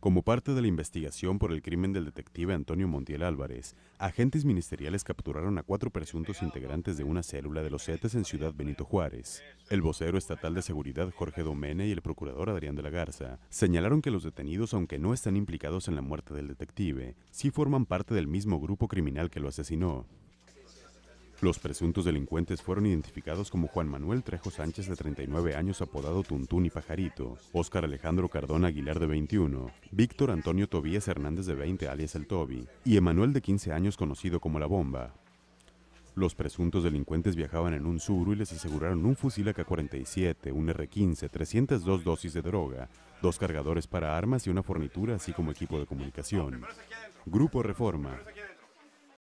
Como parte de la investigación por el crimen del detective Antonio Montiel Álvarez, agentes ministeriales capturaron a cuatro presuntos integrantes de una célula de los CETES en Ciudad Benito Juárez. El vocero estatal de seguridad Jorge Domene y el procurador Adrián de la Garza señalaron que los detenidos, aunque no están implicados en la muerte del detective, sí forman parte del mismo grupo criminal que lo asesinó. Los presuntos delincuentes fueron identificados como Juan Manuel Trejo Sánchez de 39 años apodado Tuntún y Pajarito, Óscar Alejandro Cardón Aguilar de 21, Víctor Antonio Tobías Hernández de 20 alias El Tobi y Emanuel de 15 años conocido como La Bomba. Los presuntos delincuentes viajaban en un Subaru y les aseguraron un fusil AK-47, un R-15, 302 dosis de droga, dos cargadores para armas y una fornitura así como equipo de comunicación. Grupo Reforma,